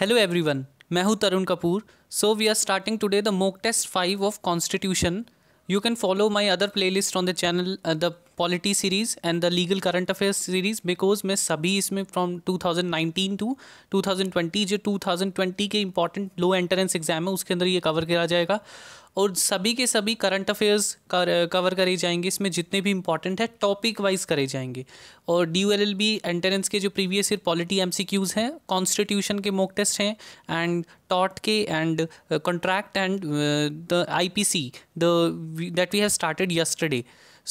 Hello everyone मैं हूं Tarun Kapoor so we are starting today the mock test five of constitution you can follow my other playlist on the channel the polity series and the legal current affairs series because मैं सभी इसमें from 2019 to 2020 जो 2020 के important लो entrance exam है उसके अंदर ये cover किया जाएगा और सभी के सभी करंट अफेयर्स कवर करे जाएंगे इसमें जितने भी इंपॉर्टेंट है टॉपिक वाइज करे जाएंगे और D L L B entrance के जो previous year polity M C Qs हैं कॉन्स्टिट्यूशन के मोक टेस्ट हैं एंड टॉट के and contract and the I P C that we have started yesterday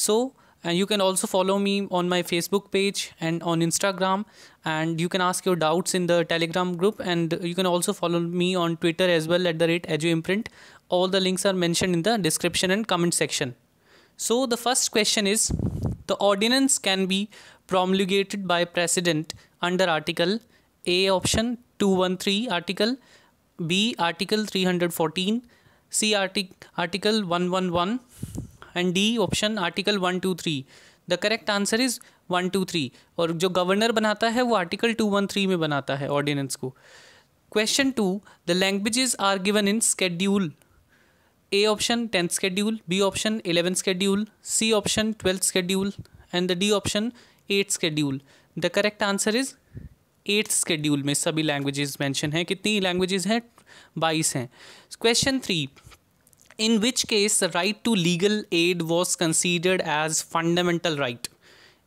so And you can also follow me on my Facebook page and on Instagram. And you can ask your doubts in the Telegram group. And you can also follow me on Twitter as well at the rate EduImprint. All the links are mentioned in the description and comment section. So the first question is the ordinance can be promulgated by president under article A option 213 article B article 314 C artic- article 111 and D option article one two three the correct answer is one two three और जो governor बनाता है वो article to one three में बनाता है ordinance को question two the languages are given in schedule A option tenth schedule B option eleven schedule C option twelfth schedule and the D option eighth schedule the correct answer is eighth schedule में सभी languages mention हैं कितनी languages हैं बाईस हैं question three in which case the right to legal aid was considered as fundamental right.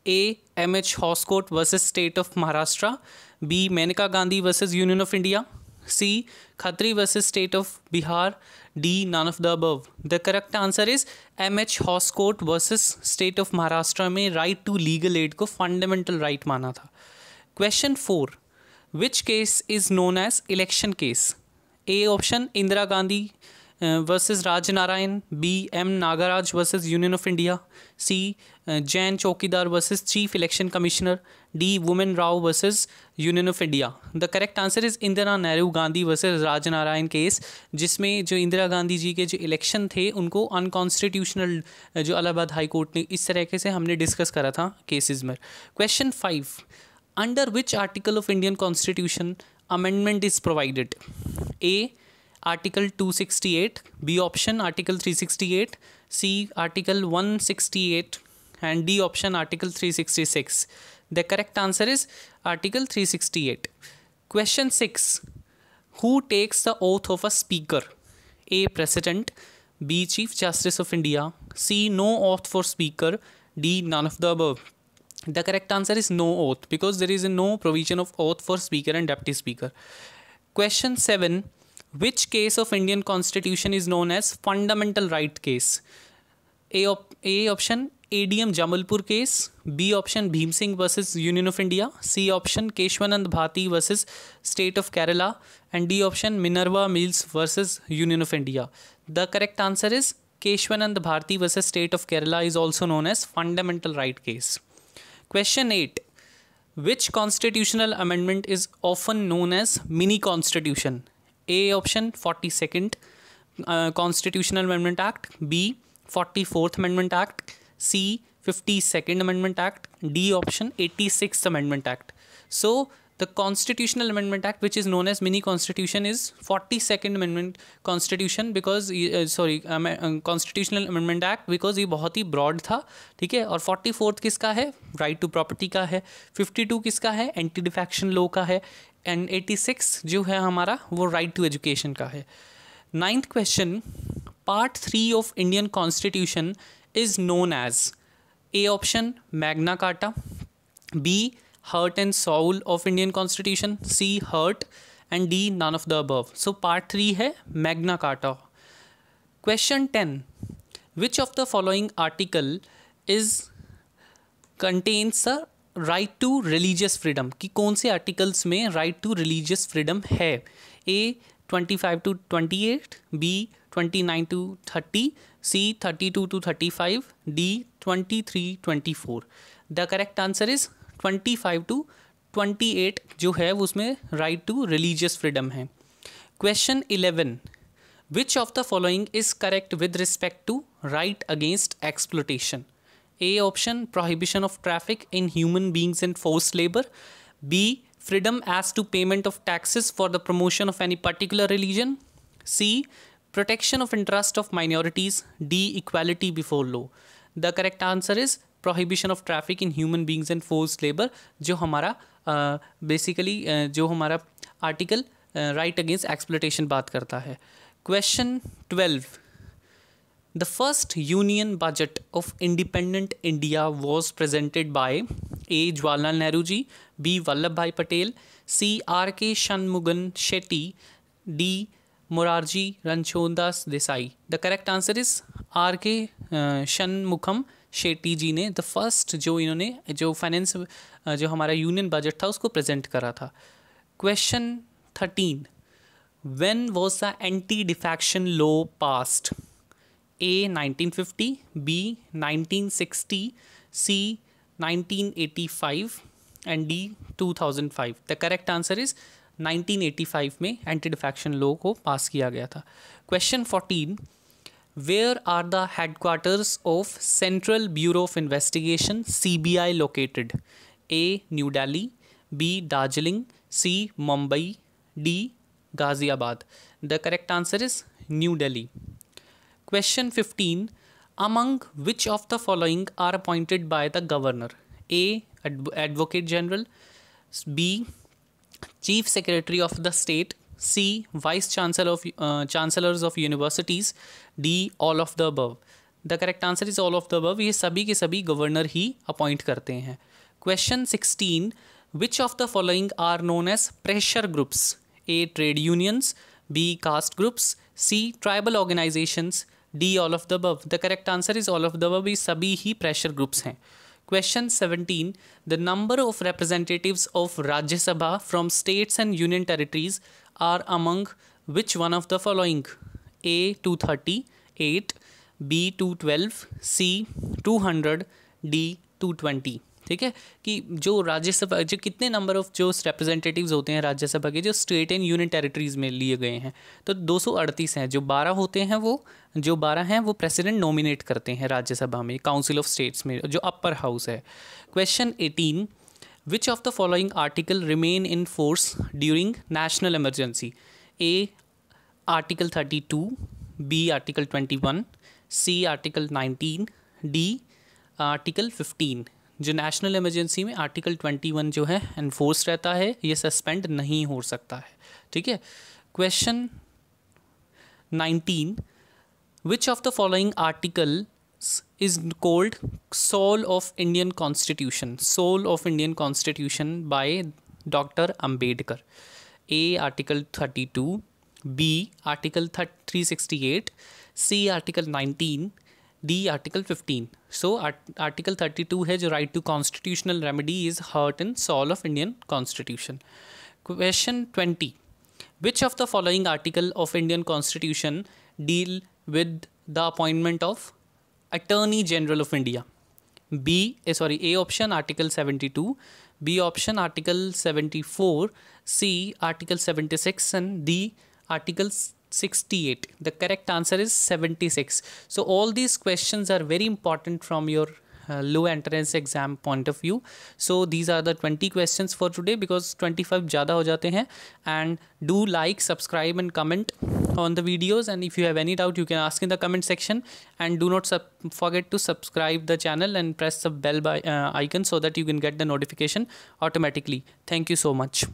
A. M. H. Hoscourt versus State of Maharashtra. B. Menaka Gandhi versus Union of India. C. Khatri versus State of Bihar. D. None of the above. The correct answer is M. H. Hoscourt versus State of Maharashtra में right to legal aid को fundamental right माना था. Question four. Which case is known as election case? A option indira Gandhi. Versus Raj Narayan B M Nagaraj versus union of India C Jain Chowkidar versus chief election commissioner D Waman Rao versus union of India the correct answer is Indira Nehru Gandhi versus Raj Narayan case जिसमें जो इंदिरा गांधी जी के जो election थे उनको unconstitutional जो Allahabad high court ने इस तरीके से हमने डिस्कस करा था केसेस में question five under which article of Indian constitution amendment is provided A Article 268, B option Article 368, C Article 168 and D option Article 366. The correct answer is Article 368. Question 6. Who takes the oath of a speaker? A. President B. Chief Justice of India C. No oath for speaker D. None of the above. The correct answer is no oath because there is no provision of oath for speaker and deputy speaker. Question 7 which case of Indian Constitution is known as fundamental right case? A, op A option ADM Jamalpur case, B option Bhim Singh versus Union of India, C option Keshwanand Bhati versus State of Kerala, and D option Minerva Mills versus Union of India. The correct answer is Keshwanand Bharti versus State of Kerala is also known as fundamental right case. Question 8. Which constitutional amendment is often known as mini constitution? A option 42nd uh, Constitutional Amendment Act, B 44th Amendment Act, C 52nd Amendment Act, D option 86th Amendment Act. So constitutional amendment act which is known as mini constitution is forty second amendment constitution because sorry constitutional amendment act because ये बहुत ही broad था ठीक है और forty fourth किसका है right to property का है फिफ्टी टू किसका है एंटी डिफेक्शन लॉ का है एंड एटी सिक्स जो है हमारा वो राइट टू एजुकेशन का है ninth question part three of Indian constitution is known as A option Magna Carta B heart and soul of Indian constitution C heart and D none of the above so part three है Magna Carta question ten which of the following article is contains a right to religious freedom कि कौन से articles में right to religious freedom है A twenty five to twenty eight B twenty nine to thirty C thirty two to thirty five D twenty three twenty four the correct answer is twenty five to twenty eight जो है वो उसमें right to religious freedom है question eleven which of the following is correct with respect to right against exploitation A option prohibition of traffic in human beings and force labour B freedom as to payment of taxes for the promotion of any particular religion C protection of interest of minorities D equality before law the correct answer is prohibition of traffic in human beings and force labour जो हमारा basically uh, uh, जो हमारा article right against exploitation बात करता है question twelve the first union budget of independent India was presented by A Jawaharlal Nehru ji B Vallabh Bhai Patel C R K Shanmukham Shetty D Morarji Ranchhoddas Desai the correct answer is R K Shanmukham Shetty जी ने the first जो इन्होंने जो finance uh, जो हमारा union budget था उसको प्रेजेंट करा था question thirteen when was the anti defection law passed A nineteen fifty B nineteen sixty C nineteen eighty five and D two thousand five the correct answer is 1985 में anti defection law को पास किया गया था question 14 where are the headquarters of central bureau of investigation CBI located A New Delhi B Darjeeling C Mumbai D Ghaziabad the correct answer is New Delhi question 15 among which of the following are appointed by the governor a advocate general b chief secretary of the state C vice chancellor of chancellors of universities D all of the above the correct answer is all of the above ये सभी के सभी governor ही appoint करते हैं question sixteen which of the following are known as pressure groups A trade unions B caste groups C tribal organisations D all of the above the correct answer is all of the above ये सभी ही pressure groups हैं Question 17. The number of representatives of Rajya Sabha from states and union territories are among which one of the following? A. 238, B. 212, C. 200, D. 220. ठीक है कि जो राज्यसभा जो कितने नंबर ऑफ जो रिप्रेजेंटेटिव्स होते हैं राज्यसभा के जो स्टेट एंड यूनियन टेरिटरीज़ में लिए गए हैं तो दो हैं जो 12 होते हैं वो जो 12 हैं वो प्रेसिडेंट नॉमिनेट करते हैं राज्यसभा में काउंसिल ऑफ स्टेट्स में जो अपर हाउस है question eighteen which of the following article remain in force during national emergency A article thirty two B article twenty one C article nineteen D article fifteen जो national emergency में article twenty one जो है enforce रहता है ये suspend नहीं हो सकता है ठीक है question nineteen which of the following article is called soul of Indian constitution soul of Indian constitution by doctor Ambedkar A article thirty two B article three sixty eight C article nineteen D Article 15. So Article 32 है जो right to constitutional remedy is heart and soul of Indian Constitution. Question 20. Which of the following article of Indian Constitution deal with the appointment of Attorney General of India? B eh, sorry A option Article 72, B option Article 74, C Article 76 and D Articles 68 the correct answer is 76 so all these questions are very important from your uh, low entrance exam point of view so these are the 20 questions for today because 25 ज़्यादा हो जाते हैं and do like subscribe and comment on the videos and if you have any doubt you can ask in the comment section and do not forget to subscribe the channel and press the bell by, uh, icon so that you can get the notification automatically thank you so much